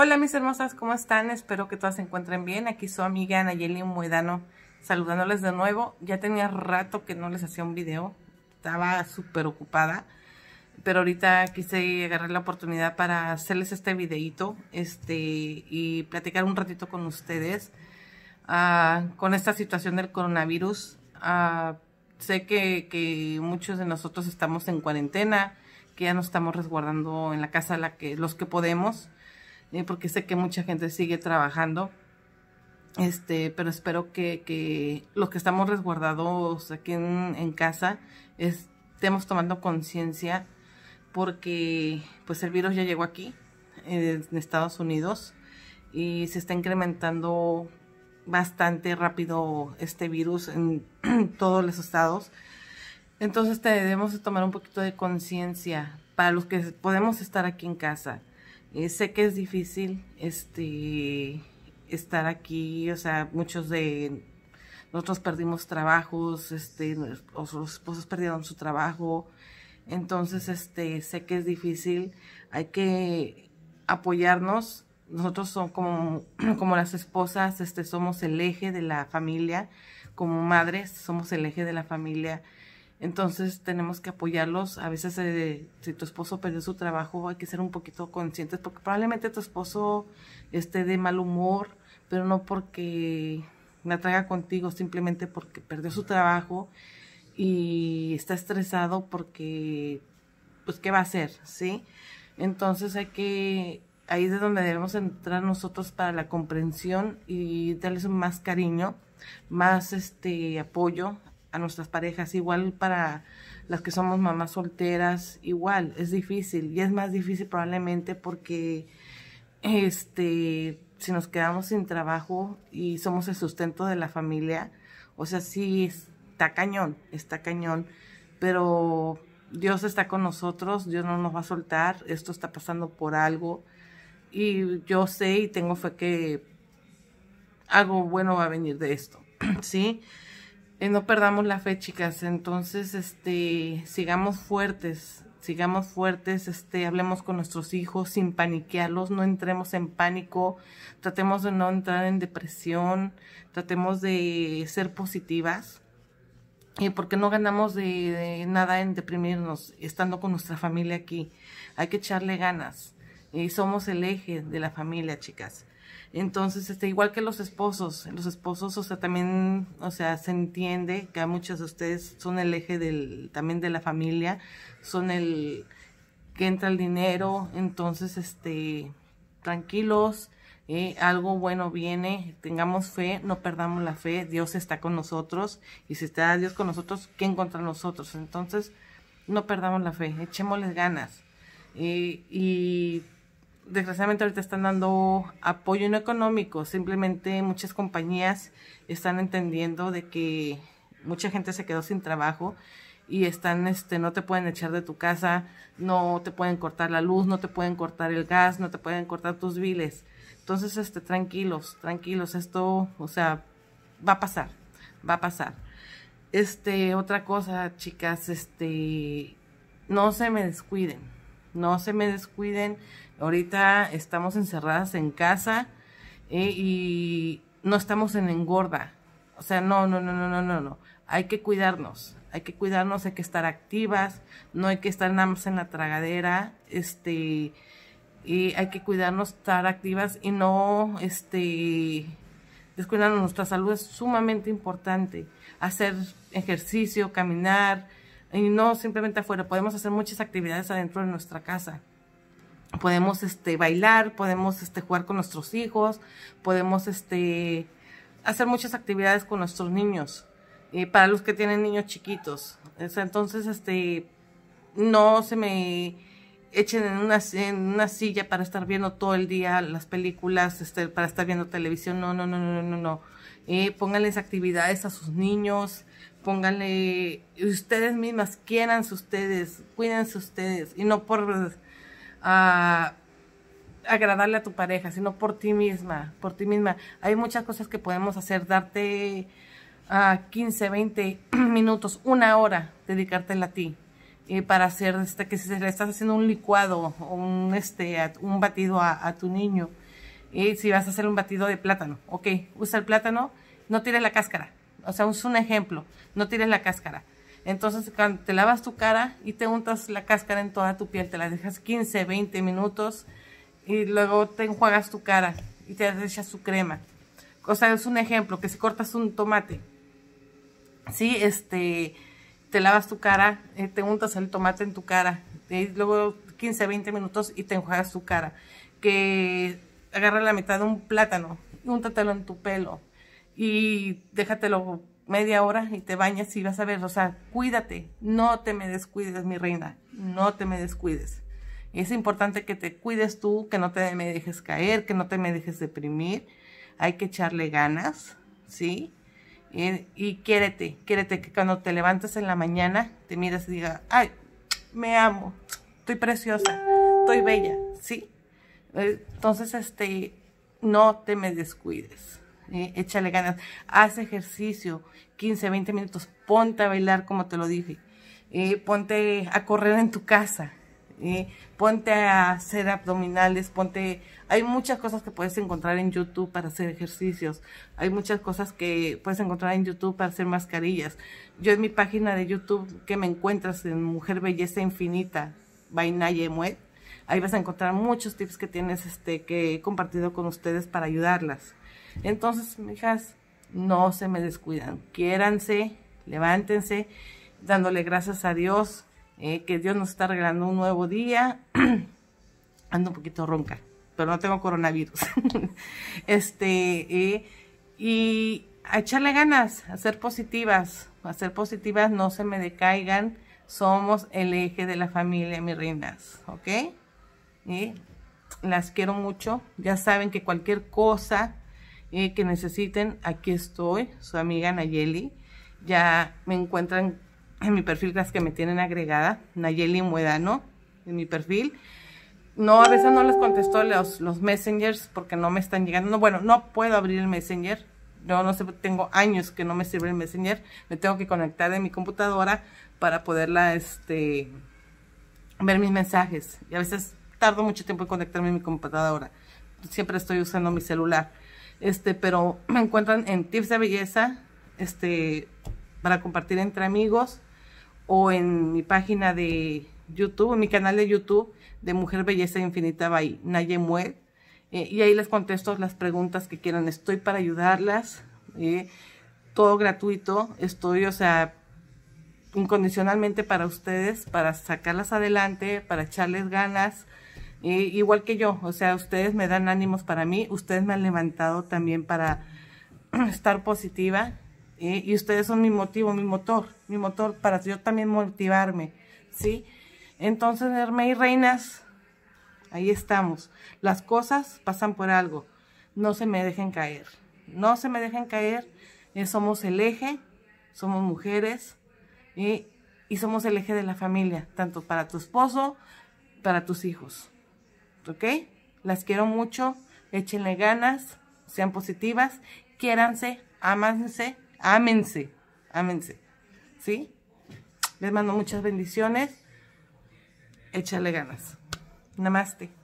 Hola mis hermosas, ¿cómo están? Espero que todas se encuentren bien. Aquí su amiga Nayeli Muedano saludándoles de nuevo. Ya tenía rato que no les hacía un video, estaba súper ocupada. Pero ahorita quise agarrar la oportunidad para hacerles este videito este, y platicar un ratito con ustedes ah, con esta situación del coronavirus. Ah, sé que, muchos de nosotros estamos en cuarentena, que ya nos estamos resguardando en la casa los que podemos. Eh, porque sé que mucha gente sigue trabajando. Este, pero espero que, que los que estamos resguardados aquí en, casa estemos tomando conciencia porque pues el virus ya llegó aquí en Estados Unidos y se está incrementando bastante rápido este virus en todos los estados. Entonces debemos tomar un poquito de conciencia para los que podemos estar aquí en casa. Eh, sé que es difícil este, estar aquí, o sea, muchos de nosotros perdimos trabajos, este, nuestros esposos perdieron su trabajo, entonces este, sé que es difícil, hay que apoyarnos, nosotros somos como, como las esposas, este, somos el eje de la familia, como madres somos el eje de la familia, entonces tenemos que apoyarlos. A veces eh, si tu esposo perdió su trabajo hay que ser un poquito conscientes porque probablemente tu esposo esté de mal humor, pero no porque la traiga contigo, simplemente porque perdió su trabajo y está estresado porque, pues, ¿qué va a hacer? ¿Sí? Entonces hay que, ahí es de donde debemos entrar nosotros para la comprensión y darles más cariño, más este apoyo a nuestras parejas, igual para las que somos mamás solteras, igual es difícil y es más difícil probablemente porque este si nos quedamos sin trabajo y somos el sustento de la familia, o sea, sí está cañón, está cañón, pero Dios está con nosotros, Dios no nos va a soltar, esto está pasando por algo y yo sé y tengo fe que algo bueno va a venir de esto, ¿sí? Eh, no perdamos la fe, chicas. Entonces, este, sigamos fuertes, sigamos fuertes, este, hablemos con nuestros hijos sin paniquearlos, no entremos en pánico, tratemos de no entrar en depresión, tratemos de ser positivas. y porque no ganamos de, nada en deprimirnos estando con nuestra familia aquí. Hay que echarle ganas. y somos el eje de la familia, chicas. Entonces, este, igual que los esposos, los esposos, o sea, también, o sea, se entiende que muchos de ustedes son el eje del, también de la familia, son el que entra el dinero, entonces, este, tranquilos, eh, algo bueno viene, tengamos fe, no perdamos la fe, Dios está con nosotros, y si está Dios con nosotros, ¿quién contra nosotros? Entonces, no perdamos la fe, echémosles ganas, eh, y desgraciadamente ahorita están dando apoyo no económico, simplemente muchas compañías están entendiendo de que mucha gente se quedó sin trabajo y están, este, no te pueden echar de tu casa, no te pueden cortar la luz, no te pueden cortar el gas, no te pueden cortar tus biles. Entonces, este, tranquilos, tranquilos, esto, o sea, va a pasar, va a pasar. Este, otra cosa, chicas, este, no se me descuiden no se me descuiden. Ahorita estamos encerradas en casa eh, y no estamos en engorda. O sea, no, no, no, no, no, no, no. Hay que cuidarnos. Hay que cuidarnos, hay que estar activas, no hay que estar nada más en la tragadera, este, y hay que cuidarnos, estar activas y no, este, descuidarnos. Nuestra salud es sumamente importante. Hacer ejercicio, caminar, y no simplemente afuera, podemos hacer muchas actividades adentro de nuestra casa. Podemos este, bailar, podemos este, jugar con nuestros hijos, podemos este, hacer muchas actividades con nuestros niños. Y eh, para los que tienen niños chiquitos. Entonces, este, no se me echen en una, en una silla para estar viendo todo el día las películas, este, para estar viendo televisión. No, no, no, no, no, no eh, pónganles actividades a sus niños, pónganle, ustedes mismas, quieranse ustedes, cuídense ustedes, y no por ah, agradarle a tu pareja, sino por ti misma, por ti misma. Hay muchas cosas que podemos hacer, darte a 15, 20 minutos, una hora, dedicártela a ti. Eh, para hacer, este, que si le estás haciendo un licuado o un, este, un batido a tu niño, y si vas a hacer un batido de plátano, ok, usa el plátano, no tires la cáscara. O sea, es un ejemplo, no tires la cáscara. Entonces, cuando te lavas tu cara y te untas la cáscara en toda tu piel, te la dejas 15, 20 minutos y luego te enjuagas tu cara y te dejas su crema. O sea, es un ejemplo, que si cortas un tomate, sí, este, te lavas tu cara, eh, te untas el tomate en tu cara, y luego 15, 20 minutos y te enjuagas tu cara. Que agarra la mitad de un plátano, úntatelo en tu pelo y déjatelo media hora y te bañas y vas a ver, o sea, cuídate, no te me descuides, mi reina, no te me descuides. es importante que te cuides tú, que no te me dejes caer, que no te me dejes deprimir. Hay que echarle ganas, ¿sí? Y, y quiérete, quiérete que cuando te levantes en la mañana, te mires y digas, ay, me amo, estoy preciosa, estoy bella, ¿sí? Entonces, este, no te me descuides. Eh, échale ganas, haz ejercicio, 15, 20 minutos, ponte a bailar como te lo dije, eh, ponte a correr en tu casa, eh, ponte a hacer abdominales, ponte, hay muchas cosas que puedes encontrar en YouTube para hacer ejercicios, hay muchas cosas que puedes encontrar en YouTube para hacer mascarillas. Yo en mi página de YouTube que me encuentras en Mujer Belleza Infinita, vaina Ahí vas a encontrar muchos tips que tienes, este, que he compartido con ustedes para ayudarlas. Entonces, hijas, no se me descuidan. Quiéranse, levántense, dándole gracias a Dios, eh, que Dios nos está regalando un nuevo día. Ando un poquito ronca, pero no tengo coronavirus. este, eh, y a echarle ganas, a ser positivas, a ser positivas, no se me decaigan. Somos el eje de la familia, mis reinas, ¿ok? Y ¿eh? Las quiero mucho. Ya saben que cualquier cosa eh, que necesiten, aquí estoy, su amiga Nayeli. Ya me encuentran en mi perfil las que me tienen agregada, Nayeli Muedano, en mi perfil. No, a veces no les contesto los, los messengers porque no me están llegando. bueno, no puedo abrir el messenger. Yo no sé, tengo años que no me sirve el messenger. Me tengo que conectar de mi computadora para poderla, este, ver mis mensajes. Y a veces tardo mucho tiempo en conectarme a mi computadora. Siempre estoy usando mi celular. Este, pero me encuentran en tips de belleza, este, para compartir entre amigos o en mi página de YouTube, en mi canal de YouTube de Mujer Belleza Infinita by Naye eh, y ahí les contesto las preguntas que quieran. Estoy para ayudarlas. Eh, todo gratuito. Estoy, o sea, incondicionalmente para ustedes, para sacarlas adelante, para echarles ganas. Y, igual que yo, o sea, ustedes me dan ánimos para mí, ustedes me han levantado también para estar positiva ¿eh? y ustedes son mi motivo, mi motor, mi motor para yo también motivarme, ¿sí? Entonces, Hermey y Reinas, ahí estamos. Las cosas pasan por algo, no se me dejen caer, no se me dejen caer, eh, somos el eje, somos mujeres y, ¿eh? y somos el eje de la familia, tanto para tu esposo, para tus hijos. ¿ok? Las quiero mucho, échenle ganas, sean positivas, quiéranse, ámanse, ámense, ámense, ¿sí? Les mando muchas bendiciones, échale ganas. Namaste.